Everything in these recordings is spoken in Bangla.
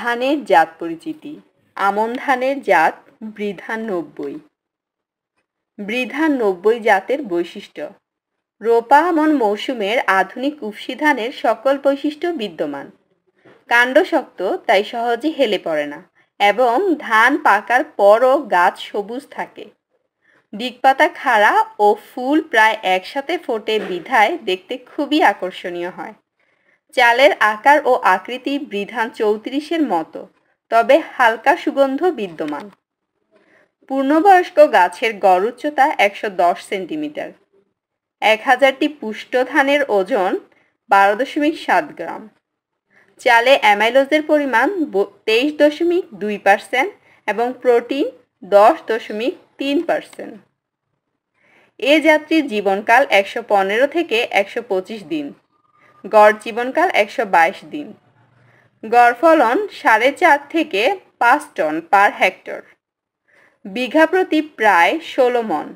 ধানের জাত পরিচিতি আমন ধানের জাত বৃধান নব্বই বৃধান নব্বই জাতের বৈশিষ্ট্য রোপা আমন মৌসুমের আধুনিক উফসি ধানের সকল বৈশিষ্ট্য বিদ্যমান কাণ্ড শক্ত তাই সহজে হেলে পড়ে না এবং ধান পাকার পরও গাছ সবুজ থাকে দিকপাতা খাড়া ও ফুল প্রায় একসাথে ফোটে বিধায় দেখতে খুবই আকর্ষণীয় হয় চালের আকার ও আকৃতি বৃধান চৌত্রিশের মতো তবে হালকা সুগন্ধ বিদ্যমান পূর্ণবয়স্ক গাছের গড় উচ্চতা একশো দশ সেন্টিমিটার এক হাজারটি পুষ্ট ধানের ওজন বারো দশমিক সাত গ্রাম চালে অ্যামাইলোজের পরিমাণ তেইশ দশমিক দুই পার্সেন্ট এবং প্রোটিন দশ দশমিক তিন পার্সেন্ট এ যাত্রীর জীবনকাল একশো পনেরো থেকে একশো পঁচিশ দিন গড় জীবনকাল একশো দিন গড় ফলন সাড়ে চার থেকে পাঁচ টন পার হেক্টর বিঘা প্রতি প্রায় ষোলো মন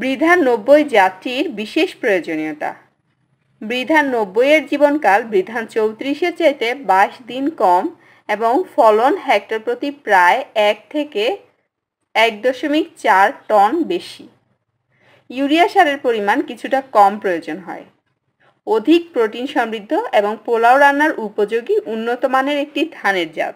বৃধা নব্বই জাতির বিশেষ প্রয়োজনীয়তা বৃধা নব্বইয়ের জীবনকাল বৃধান চৌত্রিশের চাইতে বাইশ দিন কম এবং ফলন হেক্টর প্রতি প্রায় এক থেকে এক দশমিক চার টন বেশি ইউরিয়া সারের পরিমাণ কিছুটা কম প্রয়োজন হয় অধিক প্রোটিন সমৃদ্ধ এবং পোলাও রান্নার উপযোগী উন্নত মানের একটি ধানের জাত